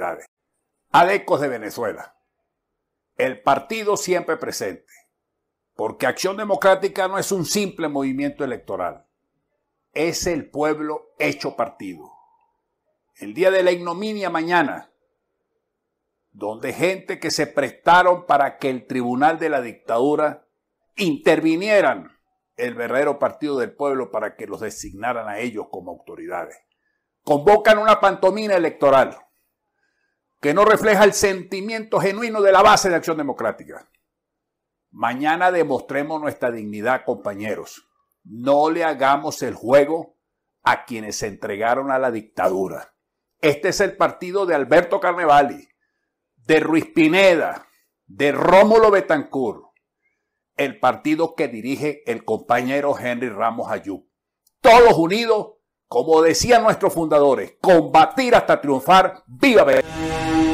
autoridades. de Venezuela. El partido siempre presente. Porque Acción Democrática no es un simple movimiento electoral. Es el pueblo hecho partido. El día de la ignominia mañana, donde gente que se prestaron para que el tribunal de la dictadura intervinieran el verdadero partido del pueblo para que los designaran a ellos como autoridades. Convocan una pantomina electoral que no refleja el sentimiento genuino de la base de acción democrática. Mañana demostremos nuestra dignidad, compañeros. No le hagamos el juego a quienes se entregaron a la dictadura. Este es el partido de Alberto Carnevali, de Ruiz Pineda, de Rómulo Betancourt, el partido que dirige el compañero Henry Ramos Ayub. Todos unidos como decían nuestros fundadores, combatir hasta triunfar. ¡Viva Venezuela!